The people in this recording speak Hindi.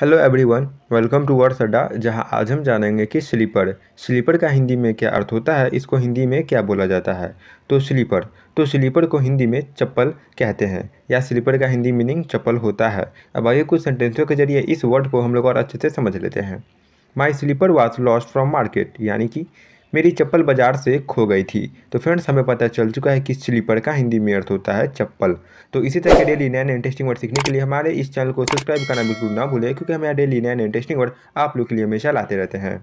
hello everyone welcome to words Adda जहां आज हम जानेंगे कि स्लीपर स्लीपर का हिंदी में क्या अर्थ होता है इसको हिंदी में क्या बोला जाता है तो स्लीपर तो स्लीपर को हिंदी में चप्पल कहते हैं या स्लीपर का हिंदी मीनिंग चप्पल होता है अब आइए कुछ सेंटेंसों के जरिए इस वर्ड को हम लोग और अच्छे से समझ लेते हैं my slipper was lost from market यानी कि मेरी चप्पल बाजार से खो गई थी तो फ्रेंड्स हमें पता चल चुका है कि स्लीपर का हिंदी में अर्थ होता है चप्पल तो इसी तरह के डेली नए इंटरेस्टिंग वर्ड सीखने के लिए हमारे इस चैनल को सब्सक्राइब करना बिल्कुल ना भूलें क्योंकि हमारे डेली नया इंटरेस्टिंग वर्ड आप लोग के लिए हमेशा लाते रहते हैं